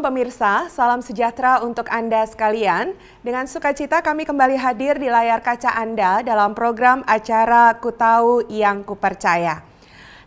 pemirsa, salam sejahtera untuk Anda sekalian. Dengan sukacita kami kembali hadir di layar kaca Anda dalam program acara Kutahu Yang Kupercaya.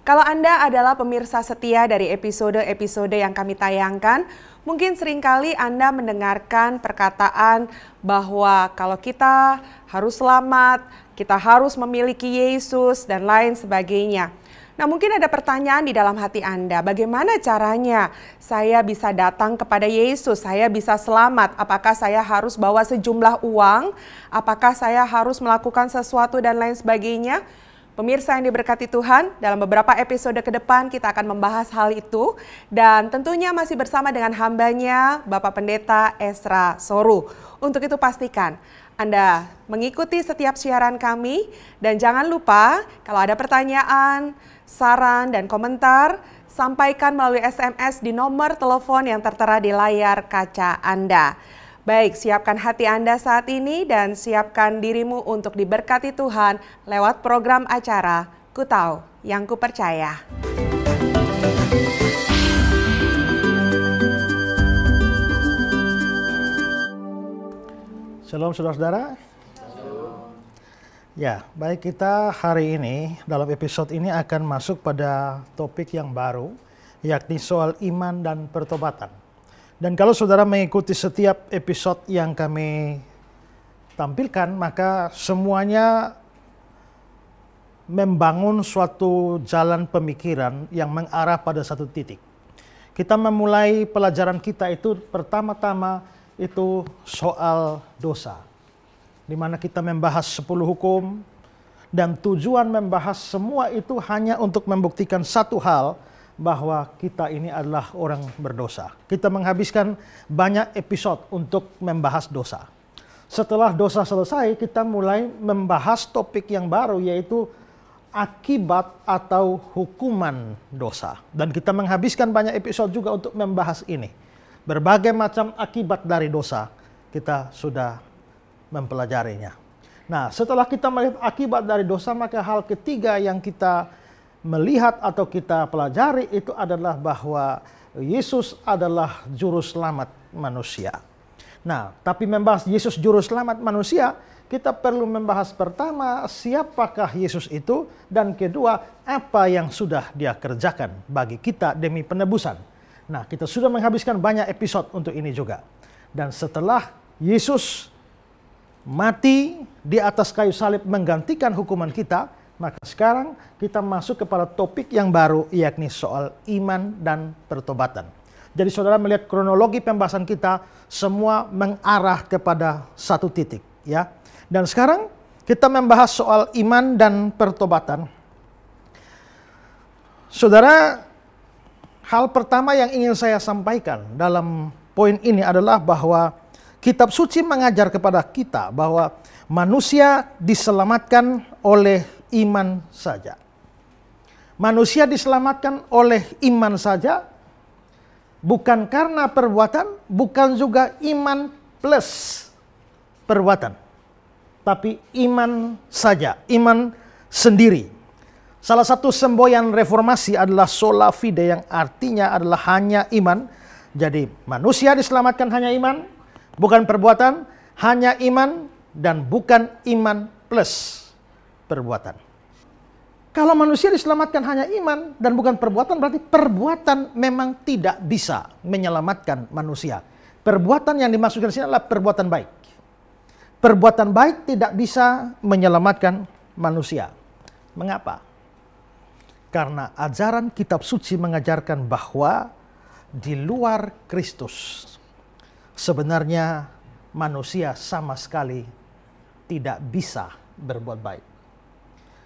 Kalau Anda adalah pemirsa setia dari episode-episode yang kami tayangkan, mungkin seringkali Anda mendengarkan perkataan bahwa kalau kita harus selamat, kita harus memiliki Yesus, dan lain sebagainya. Nah, mungkin ada pertanyaan di dalam hati Anda, bagaimana caranya saya bisa datang kepada Yesus? Saya bisa selamat? Apakah saya harus bawa sejumlah uang? Apakah saya harus melakukan sesuatu dan lain sebagainya? Pemirsa yang diberkati Tuhan, dalam beberapa episode ke depan kita akan membahas hal itu dan tentunya masih bersama dengan hambanya Bapak Pendeta Esra Soru. Untuk itu pastikan Anda mengikuti setiap siaran kami dan jangan lupa kalau ada pertanyaan, saran, dan komentar, sampaikan melalui SMS di nomor telepon yang tertera di layar kaca Anda. Baik, siapkan hati Anda saat ini dan siapkan dirimu untuk diberkati Tuhan lewat program acara Ku Tahu Yang Ku Percaya. Shalom saudara-saudara, Ya, baik kita hari ini dalam episode ini akan masuk pada topik yang baru, yakni soal iman dan pertobatan. Dan kalau saudara mengikuti setiap episode yang kami tampilkan, maka semuanya membangun suatu jalan pemikiran yang mengarah pada satu titik. Kita memulai pelajaran kita itu pertama-tama itu soal dosa di mana kita membahas 10 hukum dan tujuan membahas semua itu hanya untuk membuktikan satu hal bahwa kita ini adalah orang berdosa. Kita menghabiskan banyak episode untuk membahas dosa. Setelah dosa selesai, kita mulai membahas topik yang baru yaitu akibat atau hukuman dosa. Dan kita menghabiskan banyak episode juga untuk membahas ini. Berbagai macam akibat dari dosa kita sudah mempelajarinya. Nah, setelah kita melihat akibat dari dosa, maka hal ketiga yang kita melihat atau kita pelajari itu adalah bahwa Yesus adalah juru selamat manusia. Nah, tapi membahas Yesus juru selamat manusia, kita perlu membahas pertama siapakah Yesus itu dan kedua apa yang sudah dia kerjakan bagi kita demi penebusan. Nah, kita sudah menghabiskan banyak episode untuk ini juga. Dan setelah Yesus mati di atas kayu salib menggantikan hukuman kita, maka sekarang kita masuk kepada topik yang baru yakni soal iman dan pertobatan. Jadi saudara melihat kronologi pembahasan kita semua mengarah kepada satu titik ya. Dan sekarang kita membahas soal iman dan pertobatan. Saudara, hal pertama yang ingin saya sampaikan dalam poin ini adalah bahwa Kitab suci mengajar kepada kita bahwa manusia diselamatkan oleh iman saja. Manusia diselamatkan oleh iman saja, bukan karena perbuatan, bukan juga iman plus perbuatan, tapi iman saja, iman sendiri. Salah satu semboyan reformasi adalah sola fide yang artinya adalah hanya iman. Jadi manusia diselamatkan hanya iman, Bukan perbuatan, hanya iman dan bukan iman plus perbuatan. Kalau manusia diselamatkan hanya iman dan bukan perbuatan, berarti perbuatan memang tidak bisa menyelamatkan manusia. Perbuatan yang dimaksudkan sini adalah perbuatan baik. Perbuatan baik tidak bisa menyelamatkan manusia. Mengapa? Karena ajaran kitab suci mengajarkan bahwa di luar Kristus Sebenarnya manusia sama sekali tidak bisa berbuat baik.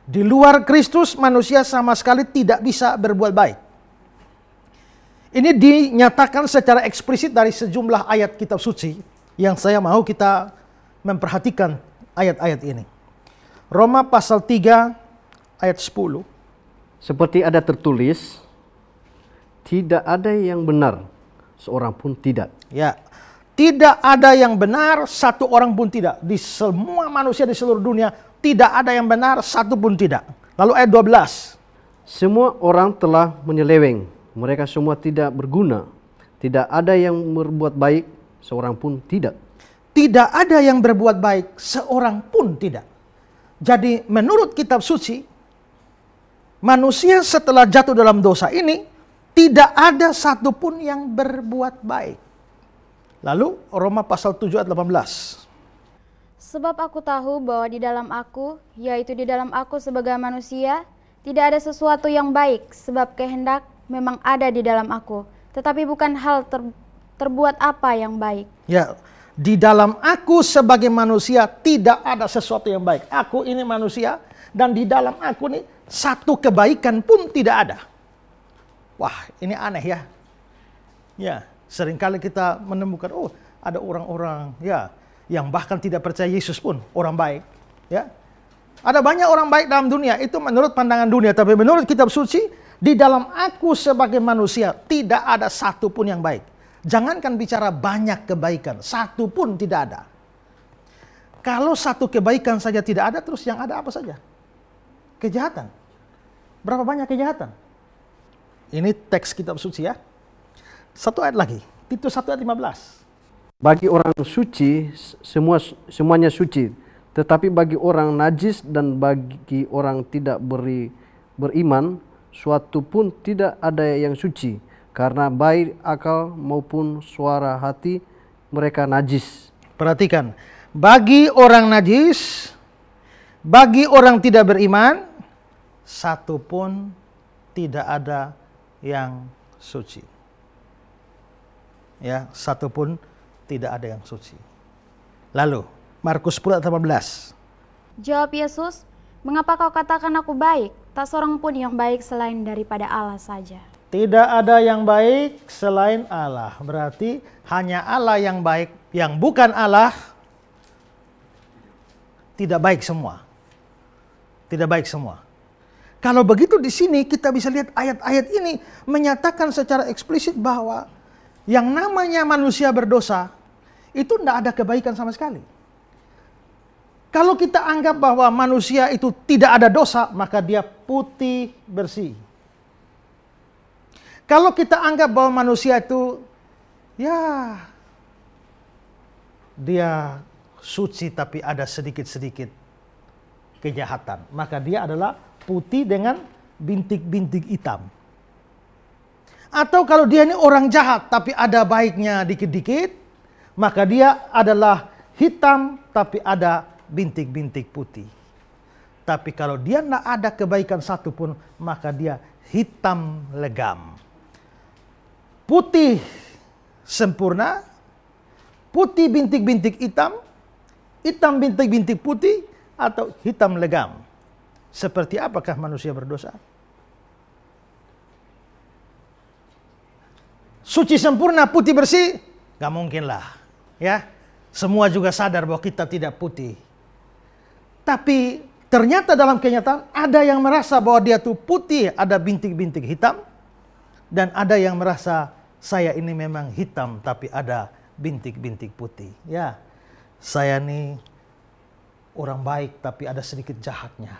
Di luar Kristus manusia sama sekali tidak bisa berbuat baik. Ini dinyatakan secara eksplisit dari sejumlah ayat kitab suci yang saya mau kita memperhatikan ayat-ayat ini. Roma pasal 3 ayat 10. Seperti ada tertulis, tidak ada yang benar, seorang pun tidak. Ya. Tidak ada yang benar, satu orang pun tidak. Di semua manusia di seluruh dunia, tidak ada yang benar, satu pun tidak. Lalu ayat 12. Semua orang telah menyeleweng. Mereka semua tidak berguna. Tidak ada yang berbuat baik, seorang pun tidak. Tidak ada yang berbuat baik, seorang pun tidak. Jadi menurut kitab suci, manusia setelah jatuh dalam dosa ini, tidak ada satupun yang berbuat baik. Lalu Roma pasal 7 ayat 18. Sebab aku tahu bahwa di dalam aku, yaitu di dalam aku sebagai manusia, tidak ada sesuatu yang baik, sebab kehendak memang ada di dalam aku, tetapi bukan hal ter, terbuat apa yang baik. Ya, di dalam aku sebagai manusia tidak ada sesuatu yang baik. Aku ini manusia dan di dalam aku nih satu kebaikan pun tidak ada. Wah, ini aneh ya. Ya, Seringkali kita menemukan, oh ada orang-orang ya yang bahkan tidak percaya Yesus pun orang baik. Ya, ada banyak orang baik dalam dunia. Itu menurut pandangan dunia, tapi menurut Kitab Suci di dalam aku sebagai manusia tidak ada satu pun yang baik. Jangankan bicara banyak kebaikan, satu pun tidak ada. Kalau satu kebaikan saja tidak ada, terus yang ada apa saja? Kejahatan. Berapa banyak kejahatan? Ini teks kitab suci ya. Satu ayat lagi, Titus 1 ayat 15. Bagi orang suci semua semuanya suci, tetapi bagi orang najis dan bagi orang tidak beri, beriman suatu pun tidak ada yang suci karena baik akal maupun suara hati mereka najis. Perhatikan, bagi orang najis, bagi orang tidak beriman, satu pun tidak ada yang suci ya satu pun tidak ada yang suci. Lalu Markus 10 18. Jawab Yesus, "Mengapa kau katakan aku baik? Tak seorang pun yang baik selain daripada Allah saja." Tidak ada yang baik selain Allah. Berarti hanya Allah yang baik, yang bukan Allah tidak baik semua. Tidak baik semua. Kalau begitu di sini kita bisa lihat ayat-ayat ini menyatakan secara eksplisit bahwa yang namanya manusia berdosa, itu tidak ada kebaikan sama sekali. Kalau kita anggap bahwa manusia itu tidak ada dosa, maka dia putih bersih. Kalau kita anggap bahwa manusia itu, ya, dia suci tapi ada sedikit-sedikit kejahatan, maka dia adalah putih dengan bintik-bintik hitam. Atau kalau dia ini orang jahat tapi ada baiknya dikit-dikit, maka dia adalah hitam tapi ada bintik-bintik putih. Tapi kalau dia tidak ada kebaikan satupun, maka dia hitam legam. Putih sempurna, putih bintik-bintik hitam, hitam bintik-bintik putih, atau hitam legam. Seperti apakah manusia berdosa? suci sempurna, putih bersih? Gak mungkin lah. Ya, semua juga sadar bahwa kita tidak putih. Tapi ternyata dalam kenyataan ada yang merasa bahwa dia tuh putih, ada bintik-bintik hitam. Dan ada yang merasa saya ini memang hitam tapi ada bintik-bintik putih. Ya, saya ini orang baik tapi ada sedikit jahatnya.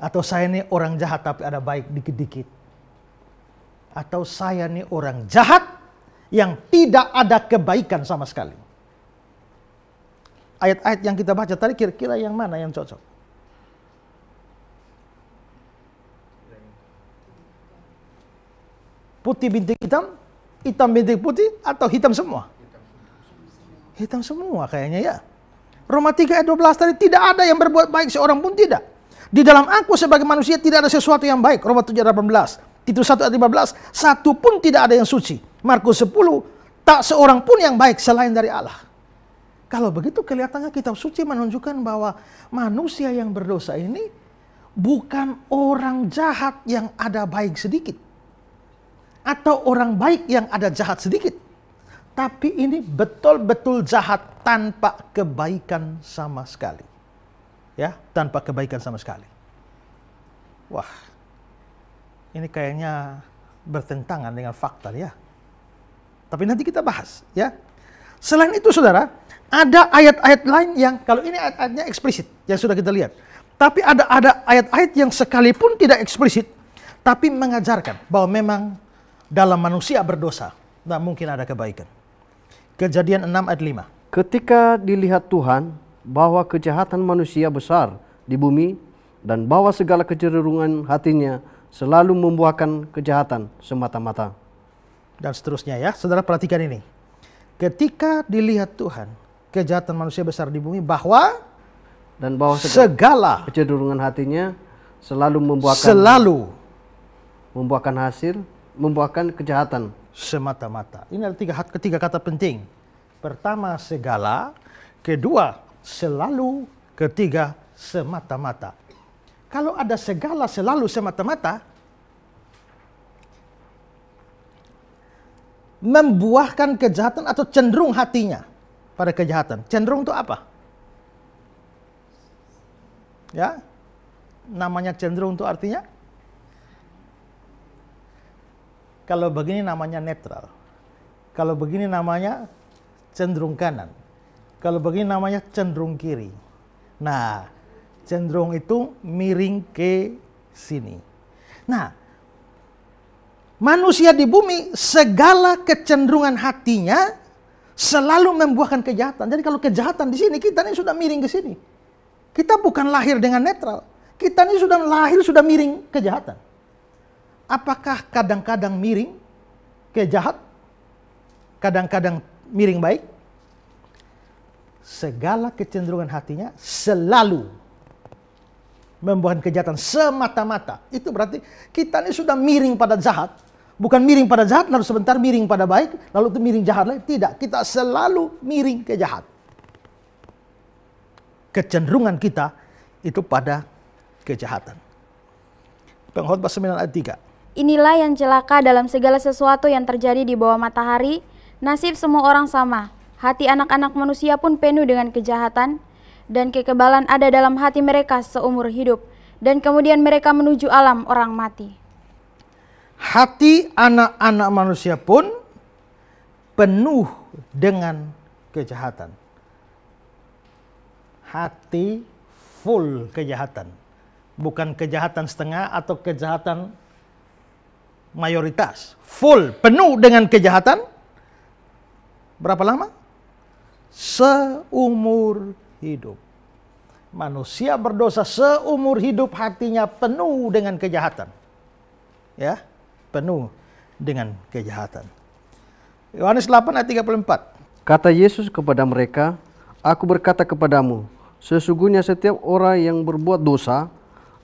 Atau saya ini orang jahat tapi ada baik dikit-dikit atau saya ini orang jahat yang tidak ada kebaikan sama sekali. Ayat-ayat yang kita baca tadi kira-kira yang mana yang cocok? Putih bintik hitam, hitam bintik putih, atau hitam semua? Hitam semua kayaknya ya. Roma 3 ayat 12 tadi tidak ada yang berbuat baik seorang pun tidak. Di dalam aku sebagai manusia tidak ada sesuatu yang baik. Roma 7 ayat 18. Titus 1 ayat 15, satu pun tidak ada yang suci. Markus 10, tak seorang pun yang baik selain dari Allah. Kalau begitu kelihatannya kitab suci menunjukkan bahwa manusia yang berdosa ini bukan orang jahat yang ada baik sedikit. Atau orang baik yang ada jahat sedikit. Tapi ini betul-betul jahat tanpa kebaikan sama sekali. Ya, tanpa kebaikan sama sekali. Wah, ini kayaknya bertentangan dengan fakta ya. Tapi nanti kita bahas ya. Selain itu saudara, ada ayat-ayat lain yang kalau ini ayat-ayatnya eksplisit yang sudah kita lihat. Tapi ada ada ayat-ayat yang sekalipun tidak eksplisit tapi mengajarkan bahwa memang dalam manusia berdosa tidak mungkin ada kebaikan. Kejadian 6 ayat 5. Ketika dilihat Tuhan bahwa kejahatan manusia besar di bumi dan bahwa segala kecerurungan hatinya selalu membuahkan kejahatan semata-mata. Dan seterusnya ya, saudara perhatikan ini. Ketika dilihat Tuhan, kejahatan manusia besar di bumi bahwa dan bahwa segala, segala kecenderungan hatinya selalu membuahkan selalu membuahkan hasil, membuahkan kejahatan semata-mata. Ini ada tiga, ketiga kata penting. Pertama segala, kedua selalu, ketiga semata-mata. Kalau ada segala selalu semata-mata, membuahkan kejahatan atau cenderung hatinya pada kejahatan. Cenderung itu apa? Ya, namanya cenderung itu artinya kalau begini namanya netral. Kalau begini namanya cenderung kanan. Kalau begini namanya cenderung kiri. Nah, cenderung itu miring ke sini. Nah, manusia di bumi segala kecenderungan hatinya selalu membuahkan kejahatan. Jadi kalau kejahatan di sini kita ini sudah miring ke sini. Kita bukan lahir dengan netral. Kita ini sudah lahir sudah miring kejahatan. Apakah kadang-kadang miring kejahat, Kadang-kadang miring baik? Segala kecenderungan hatinya selalu membuat kejahatan semata-mata. Itu berarti kita ini sudah miring pada jahat. Bukan miring pada jahat, lalu sebentar miring pada baik, lalu itu miring jahat lagi. Tidak, kita selalu miring ke jahat. Kecenderungan kita itu pada kejahatan. Pengkhotbah 9 ayat 3. Inilah yang celaka dalam segala sesuatu yang terjadi di bawah matahari, nasib semua orang sama. Hati anak-anak manusia pun penuh dengan kejahatan, dan kekebalan ada dalam hati mereka seumur hidup dan kemudian mereka menuju alam orang mati. Hati anak-anak manusia pun penuh dengan kejahatan. Hati full kejahatan. Bukan kejahatan setengah atau kejahatan mayoritas. Full, penuh dengan kejahatan. Berapa lama? Seumur hidup. Manusia berdosa seumur hidup hatinya penuh dengan kejahatan. Ya, penuh dengan kejahatan. Yohanes 8 ayat 34. Kata Yesus kepada mereka, Aku berkata kepadamu, sesungguhnya setiap orang yang berbuat dosa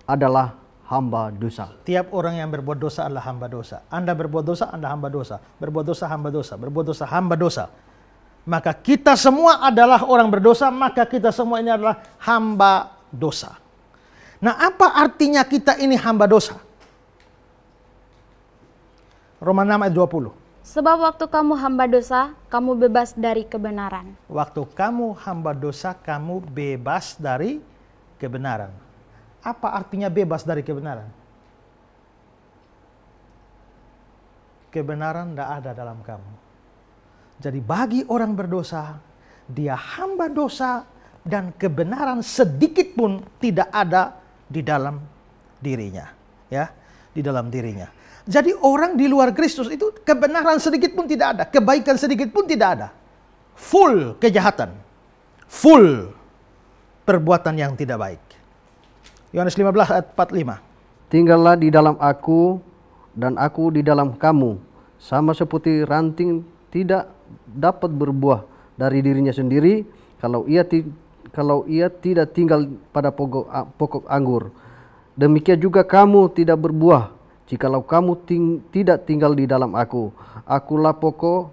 adalah hamba dosa. Tiap orang yang berbuat dosa adalah hamba dosa. Anda berbuat dosa, Anda hamba dosa. Berbuat dosa, hamba dosa. Berbuat dosa, hamba dosa maka kita semua adalah orang berdosa, maka kita semua ini adalah hamba dosa. Nah, apa artinya kita ini hamba dosa? Roma 6 ayat 20. Sebab waktu kamu hamba dosa, kamu bebas dari kebenaran. Waktu kamu hamba dosa, kamu bebas dari kebenaran. Apa artinya bebas dari kebenaran? Kebenaran tidak ada dalam kamu jadi bagi orang berdosa, dia hamba dosa dan kebenaran sedikit pun tidak ada di dalam dirinya, ya, di dalam dirinya. Jadi orang di luar Kristus itu kebenaran sedikit pun tidak ada, kebaikan sedikit pun tidak ada. Full kejahatan. Full perbuatan yang tidak baik. Yohanes 15 ayat 45. Tinggallah di dalam aku dan aku di dalam kamu, sama seperti ranting tidak dapat berbuah dari dirinya sendiri kalau ia ti, kalau ia tidak tinggal pada pokok, pokok anggur. Demikian juga kamu tidak berbuah jikalau kamu ting, tidak tinggal di dalam aku. Akulah pokok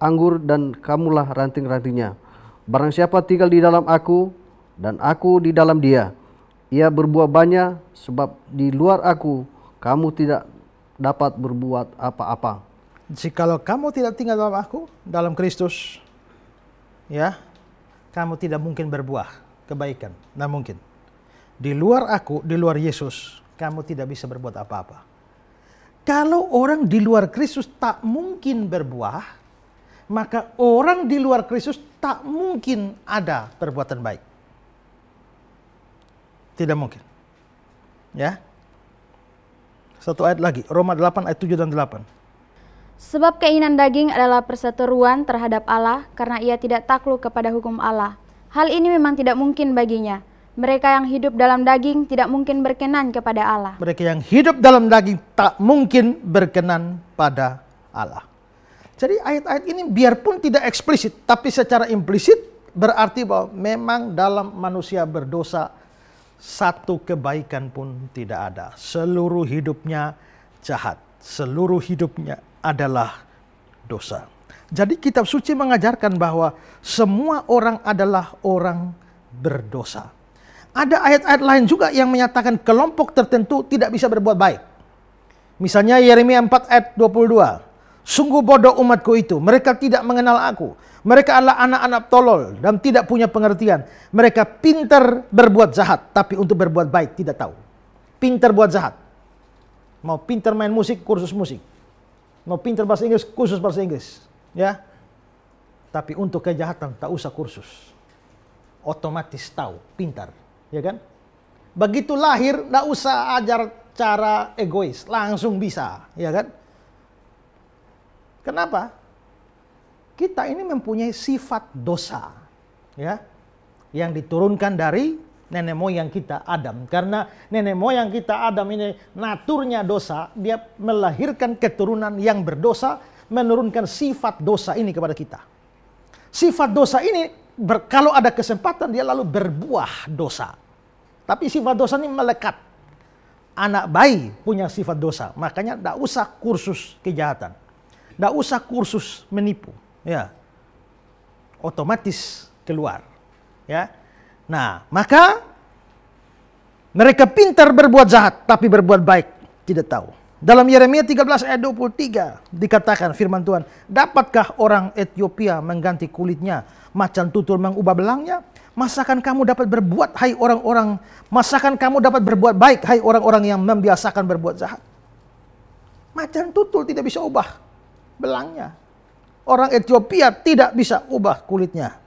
anggur dan kamulah ranting-rantingnya. Barang siapa tinggal di dalam aku dan aku di dalam dia, ia berbuah banyak sebab di luar aku kamu tidak dapat berbuat apa-apa jikalau kamu tidak tinggal dalam aku, dalam Kristus, ya, kamu tidak mungkin berbuah kebaikan. Nah mungkin. Di luar aku, di luar Yesus, kamu tidak bisa berbuat apa-apa. Kalau orang di luar Kristus tak mungkin berbuah, maka orang di luar Kristus tak mungkin ada perbuatan baik. Tidak mungkin. Ya. Satu ayat lagi, Roma 8 ayat 7 dan 8. Sebab keinginan daging adalah perseteruan terhadap Allah karena ia tidak takluk kepada hukum Allah. Hal ini memang tidak mungkin baginya. Mereka yang hidup dalam daging tidak mungkin berkenan kepada Allah. Mereka yang hidup dalam daging tak mungkin berkenan pada Allah. Jadi ayat-ayat ini biarpun tidak eksplisit, tapi secara implisit berarti bahwa memang dalam manusia berdosa satu kebaikan pun tidak ada. Seluruh hidupnya jahat, seluruh hidupnya adalah dosa. Jadi kitab suci mengajarkan bahwa semua orang adalah orang berdosa. Ada ayat-ayat lain juga yang menyatakan kelompok tertentu tidak bisa berbuat baik. Misalnya Yeremia 4 ayat 22. Sungguh bodoh umatku itu, mereka tidak mengenal aku. Mereka adalah anak-anak tolol dan tidak punya pengertian. Mereka pintar berbuat jahat, tapi untuk berbuat baik tidak tahu. Pintar buat jahat. Mau pintar main musik, kursus musik Mau pintar bahasa Inggris, kursus bahasa Inggris. Ya. Tapi untuk kejahatan tak usah kursus. Otomatis tahu, pintar. Ya kan? Begitu lahir, tak usah ajar cara egois. Langsung bisa. Ya kan? Kenapa? Kita ini mempunyai sifat dosa. Ya. Yang diturunkan dari nenek moyang kita Adam. Karena nenek moyang kita Adam ini naturnya dosa, dia melahirkan keturunan yang berdosa, menurunkan sifat dosa ini kepada kita. Sifat dosa ini ber, kalau ada kesempatan dia lalu berbuah dosa. Tapi sifat dosa ini melekat. Anak bayi punya sifat dosa, makanya tidak usah kursus kejahatan. Tidak usah kursus menipu, ya. Otomatis keluar, ya. Nah, maka mereka pintar berbuat jahat tapi berbuat baik tidak tahu. Dalam Yeremia 13 ayat 23 dikatakan firman Tuhan, "Dapatkah orang Ethiopia mengganti kulitnya, macan tutul mengubah belangnya? Masakan kamu dapat berbuat hai orang-orang, masakan kamu dapat berbuat baik hai orang-orang yang membiasakan berbuat jahat?" Macan tutul tidak bisa ubah belangnya. Orang Ethiopia tidak bisa ubah kulitnya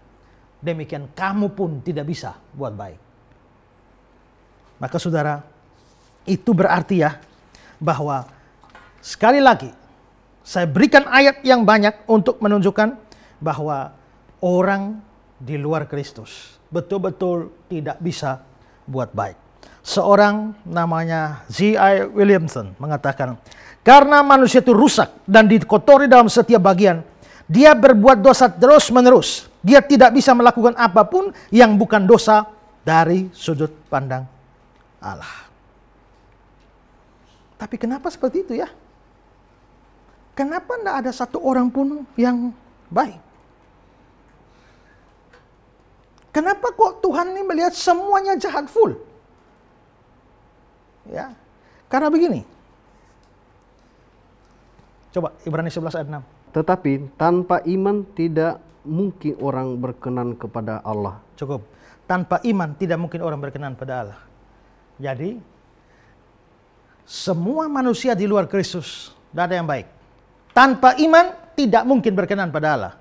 demikian kamu pun tidak bisa buat baik. Maka saudara, itu berarti ya bahwa sekali lagi saya berikan ayat yang banyak untuk menunjukkan bahwa orang di luar Kristus betul-betul tidak bisa buat baik. Seorang namanya Z.I. Williamson mengatakan, karena manusia itu rusak dan dikotori dalam setiap bagian, dia berbuat dosa terus menerus. Dia tidak bisa melakukan apapun yang bukan dosa dari sudut pandang Allah. Tapi kenapa seperti itu ya? Kenapa tidak ada satu orang pun yang baik? Kenapa kok Tuhan ini melihat semuanya jahat full? Ya. Karena begini. Coba Ibrani 11 ayat 6. Tetapi tanpa iman tidak mungkin orang berkenan kepada Allah. Cukup. Tanpa iman tidak mungkin orang berkenan pada Allah. Jadi semua manusia di luar Kristus tidak ada yang baik. Tanpa iman tidak mungkin berkenan pada Allah.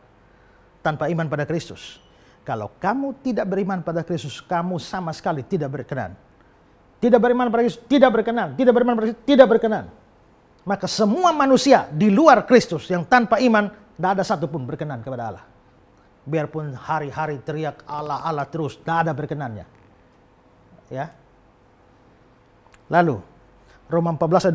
Tanpa iman pada Kristus. Kalau kamu tidak beriman pada Kristus, kamu sama sekali tidak berkenan. Tidak beriman pada Kristus, tidak berkenan. Tidak beriman pada Kristus, tidak berkenan. Maka semua manusia di luar Kristus yang tanpa iman, tidak ada satupun berkenan kepada Allah biarpun hari-hari teriak ala-ala terus tak ada berkenannya ya lalu Roma 14 ayat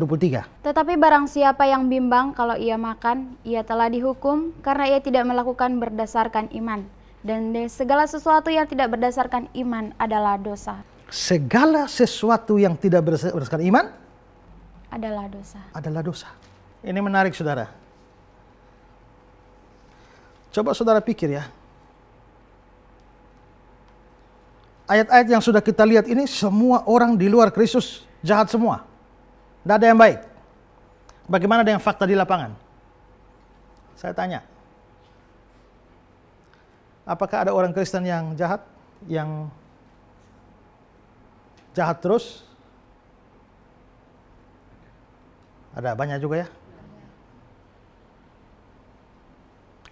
23. Tetapi barang siapa yang bimbang kalau ia makan, ia telah dihukum karena ia tidak melakukan berdasarkan iman. Dan segala sesuatu yang tidak berdasarkan iman adalah dosa. Segala sesuatu yang tidak berdasarkan iman adalah dosa. Adalah dosa. Ini menarik saudara. Coba saudara pikir ya. Ayat-ayat yang sudah kita lihat ini semua orang di luar Kristus jahat semua. Tidak ada yang baik. Bagaimana dengan fakta di lapangan? Saya tanya. Apakah ada orang Kristen yang jahat? Yang jahat terus? Ada banyak juga ya.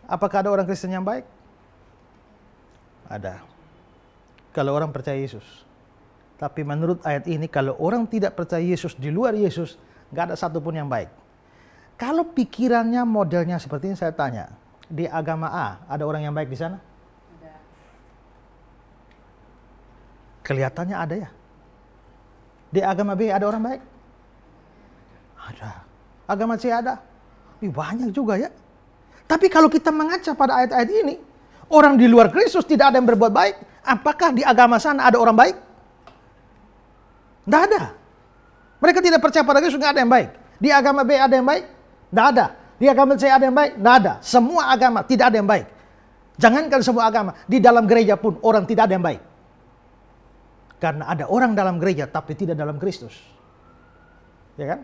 Apakah ada orang Kristen yang baik? Ada. Kalau orang percaya Yesus. Tapi menurut ayat ini, kalau orang tidak percaya Yesus di luar Yesus, nggak ada satupun yang baik. Kalau pikirannya modelnya seperti ini, saya tanya, di agama A ada orang yang baik di sana? Ada. Kelihatannya ada ya. Di agama B ada orang baik? Ada. Agama C ada? Ih, banyak juga ya. Tapi kalau kita mengaca pada ayat-ayat ini, orang di luar Kristus tidak ada yang berbuat baik. Apakah di agama sana ada orang baik? Tidak ada. Mereka tidak percaya pada Kristus, tidak ada yang baik. Di agama B ada yang baik? Tidak ada. Di agama C ada yang baik? Tidak ada. Semua agama tidak ada yang baik. Jangankan semua agama, di dalam gereja pun orang tidak ada yang baik. Karena ada orang dalam gereja tapi tidak dalam Kristus. Ya kan?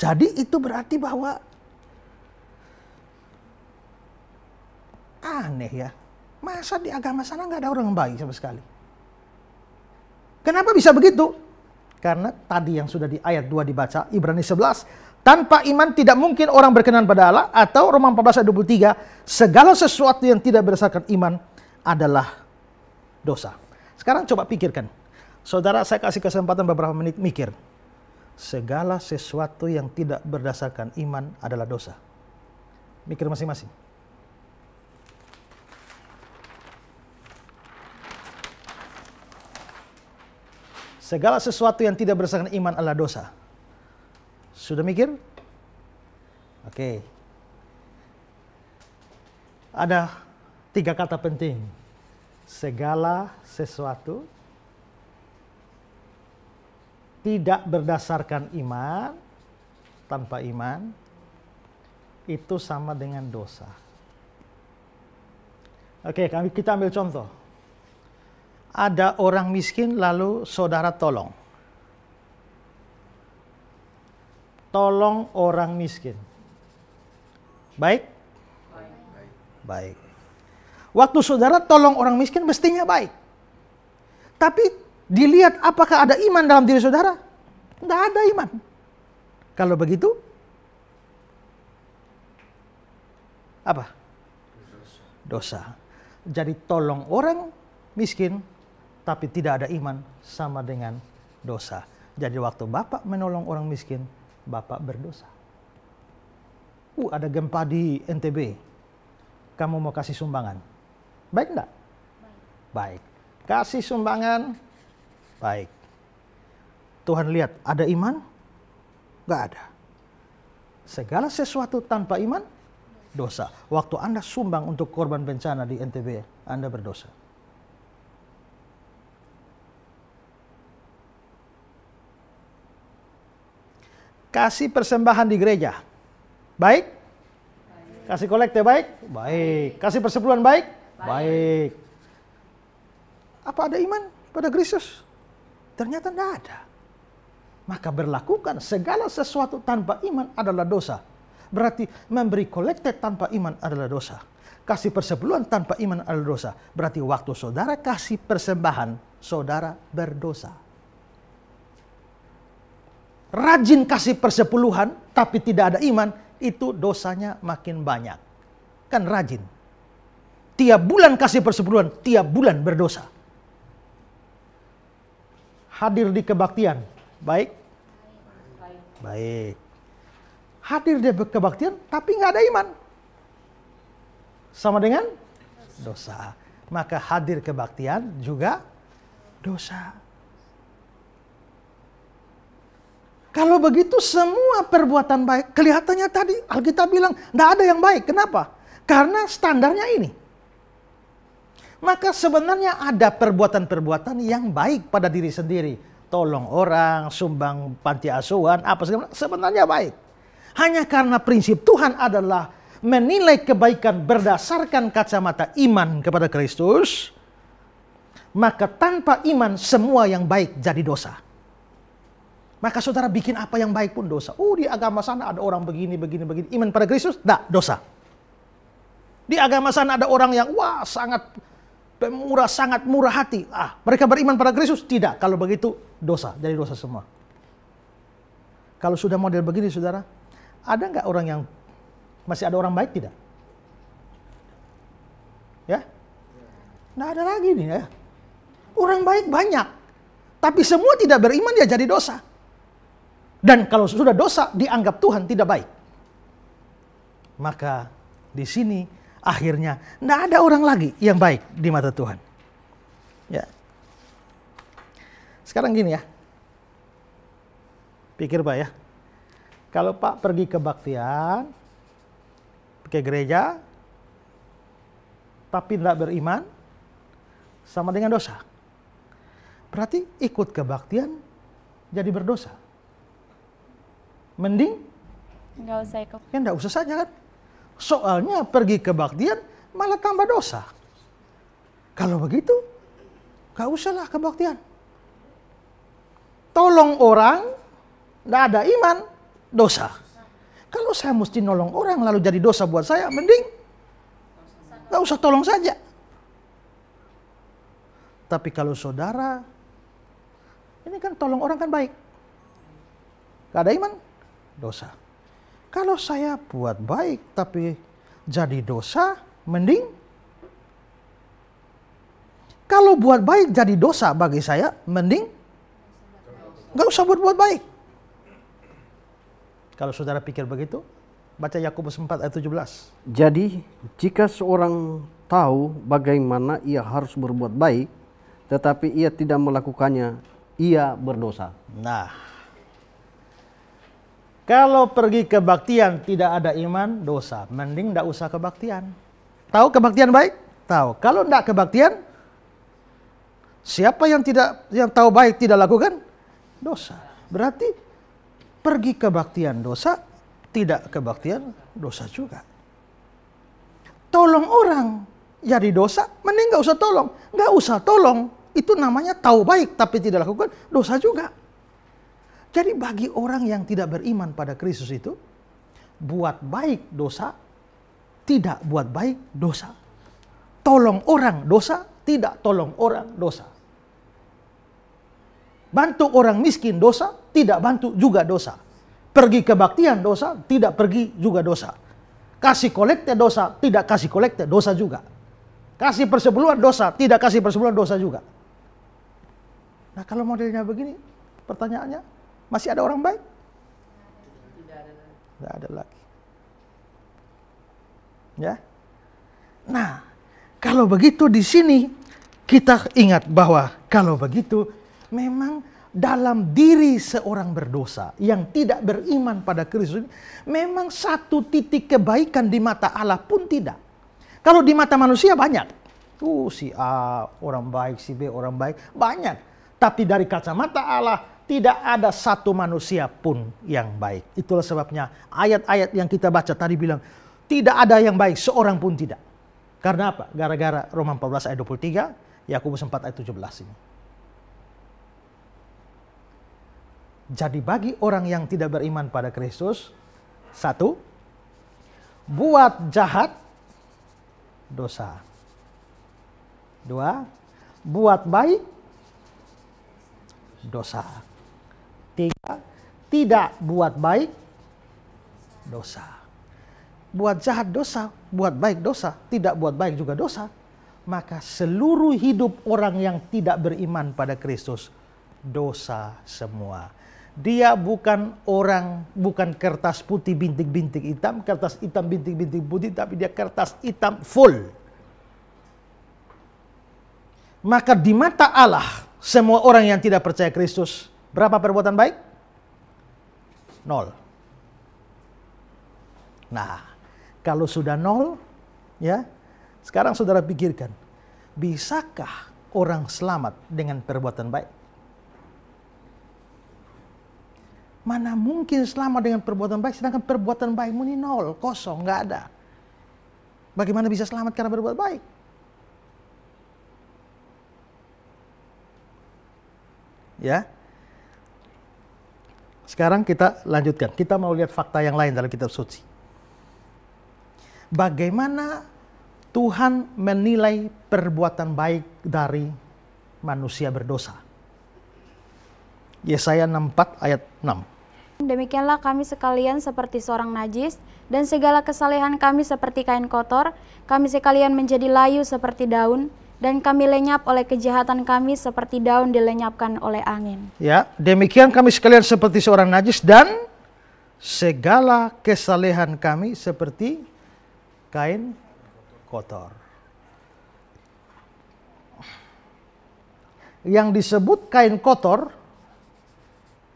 Jadi itu berarti bahwa Aneh ya. Masa di agama sana nggak ada orang baik sama sekali? Kenapa bisa begitu? Karena tadi yang sudah di ayat 2 dibaca, Ibrani 11, tanpa iman tidak mungkin orang berkenan pada Allah, atau Roma 14 ayat 23, segala sesuatu yang tidak berdasarkan iman adalah dosa. Sekarang coba pikirkan, saudara saya kasih kesempatan beberapa menit mikir, segala sesuatu yang tidak berdasarkan iman adalah dosa. Mikir masing-masing. Segala sesuatu yang tidak berdasarkan iman adalah dosa. Sudah mikir? Oke. Okay. Ada tiga kata penting. Segala sesuatu tidak berdasarkan iman, tanpa iman, itu sama dengan dosa. Oke, okay, kita ambil contoh ada orang miskin lalu saudara tolong. Tolong orang miskin. Baik? Baik. baik. Waktu saudara tolong orang miskin mestinya baik. Tapi dilihat apakah ada iman dalam diri saudara? Tidak ada iman. Kalau begitu apa? Dosa. Jadi tolong orang miskin tapi tidak ada iman sama dengan dosa. Jadi waktu Bapak menolong orang miskin, Bapak berdosa. Uh, ada gempa di NTB. Kamu mau kasih sumbangan? Baik enggak? Baik. Baik. Kasih sumbangan? Baik. Tuhan lihat, ada iman? Enggak ada. Segala sesuatu tanpa iman dosa. Waktu Anda sumbang untuk korban bencana di NTB, Anda berdosa. kasih persembahan di gereja. Baik? Kasih kolekte baik? Baik. Kasih persepuluhan baik? Baik. Apa ada iman pada Kristus? Ternyata tidak ada. Maka berlakukan segala sesuatu tanpa iman adalah dosa. Berarti memberi kolekte tanpa iman adalah dosa. Kasih persepuluhan tanpa iman adalah dosa. Berarti waktu saudara kasih persembahan, saudara berdosa rajin kasih persepuluhan tapi tidak ada iman, itu dosanya makin banyak. Kan rajin. Tiap bulan kasih persepuluhan, tiap bulan berdosa. Hadir di kebaktian, baik? Baik. Hadir di kebaktian tapi nggak ada iman. Sama dengan dosa. Maka hadir kebaktian juga dosa. Kalau begitu semua perbuatan baik, kelihatannya tadi Alkitab bilang tidak ada yang baik. Kenapa? Karena standarnya ini. Maka sebenarnya ada perbuatan-perbuatan yang baik pada diri sendiri. Tolong orang, sumbang panti asuhan, apa segala sebenarnya baik. Hanya karena prinsip Tuhan adalah menilai kebaikan berdasarkan kacamata iman kepada Kristus, maka tanpa iman semua yang baik jadi dosa. Maka saudara bikin apa yang baik pun dosa. Oh di agama sana ada orang begini, begini, begini. Iman pada Kristus, tidak, dosa. Di agama sana ada orang yang wah sangat murah, sangat murah hati. Ah, mereka beriman pada Kristus? Tidak. Kalau begitu dosa, jadi dosa semua. Kalau sudah model begini saudara, ada nggak orang yang masih ada orang baik tidak? Ya? Nah ada lagi nih ya. Orang baik banyak. Tapi semua tidak beriman dia ya jadi dosa. Dan kalau sudah dosa dianggap Tuhan tidak baik. Maka di sini akhirnya tidak ada orang lagi yang baik di mata Tuhan. Ya. Sekarang gini ya. Pikir Pak ya. Kalau Pak pergi ke baktian, ke gereja, tapi tidak beriman, sama dengan dosa. Berarti ikut kebaktian jadi berdosa mending nggak usah ikut. Ya nggak usah saja kan. Soalnya pergi kebaktian malah tambah dosa. Kalau begitu, nggak usahlah kebaktian. Tolong orang, nggak ada iman, dosa. Kalau saya mesti nolong orang lalu jadi dosa buat saya, mending nggak usah tolong saja. Tapi kalau saudara, ini kan tolong orang kan baik. Gak ada iman, dosa. Kalau saya buat baik tapi jadi dosa, mending kalau buat baik jadi dosa bagi saya, mending nggak usah buat buat baik. Kalau saudara pikir begitu, baca Yakobus 4 ayat 17. Jadi, jika seorang tahu bagaimana ia harus berbuat baik, tetapi ia tidak melakukannya, ia berdosa. Nah, kalau pergi kebaktian tidak ada iman, dosa. Mending tidak usah kebaktian. Tahu kebaktian baik? Tahu. Kalau tidak kebaktian, siapa yang tidak yang tahu baik tidak lakukan? Dosa. Berarti pergi kebaktian dosa, tidak kebaktian dosa juga. Tolong orang jadi dosa, mending nggak usah tolong. Nggak usah tolong, itu namanya tahu baik tapi tidak lakukan dosa juga. Jadi bagi orang yang tidak beriman pada Kristus itu, buat baik dosa, tidak buat baik dosa. Tolong orang dosa, tidak tolong orang dosa. Bantu orang miskin dosa, tidak bantu juga dosa. Pergi kebaktian dosa, tidak pergi juga dosa. Kasih kolekte dosa, tidak kasih kolekte dosa juga. Kasih persepuluhan dosa, tidak kasih persepuluhan dosa juga. Nah kalau modelnya begini, pertanyaannya masih ada orang baik? Tidak ada lagi. Ya. Nah, kalau begitu di sini kita ingat bahwa kalau begitu memang dalam diri seorang berdosa yang tidak beriman pada Kristus memang satu titik kebaikan di mata Allah pun tidak. Kalau di mata manusia banyak. Uh, si A orang baik, si B orang baik, banyak. Tapi dari kacamata Allah tidak ada satu manusia pun yang baik. Itulah sebabnya ayat-ayat yang kita baca tadi bilang tidak ada yang baik, seorang pun tidak. Karena apa? Gara-gara Roma 14 ayat 23, Yakobus 4 ayat 17 ini. Jadi bagi orang yang tidak beriman pada Kristus, satu, buat jahat dosa. Dua, buat baik dosa. Tiga, tidak buat baik dosa. Buat jahat dosa, buat baik dosa, tidak buat baik juga dosa. Maka seluruh hidup orang yang tidak beriman pada Kristus dosa semua. Dia bukan orang, bukan kertas putih bintik-bintik hitam, kertas hitam bintik-bintik putih, tapi dia kertas hitam full. Maka di mata Allah, semua orang yang tidak percaya Kristus Berapa perbuatan baik? Nol. Nah, kalau sudah nol, ya, sekarang saudara pikirkan, bisakah orang selamat dengan perbuatan baik? Mana mungkin selamat dengan perbuatan baik, sedangkan perbuatan baik ini nol, kosong, nggak ada. Bagaimana bisa selamat karena berbuat baik? Ya, sekarang kita lanjutkan. Kita mau lihat fakta yang lain dalam kitab suci. Bagaimana Tuhan menilai perbuatan baik dari manusia berdosa. Yesaya 64 ayat 6. Demikianlah kami sekalian seperti seorang najis, dan segala kesalehan kami seperti kain kotor, kami sekalian menjadi layu seperti daun, dan kami lenyap oleh kejahatan kami seperti daun dilenyapkan oleh angin. Ya, demikian kami sekalian seperti seorang najis dan segala kesalehan kami seperti kain kotor. Yang disebut kain kotor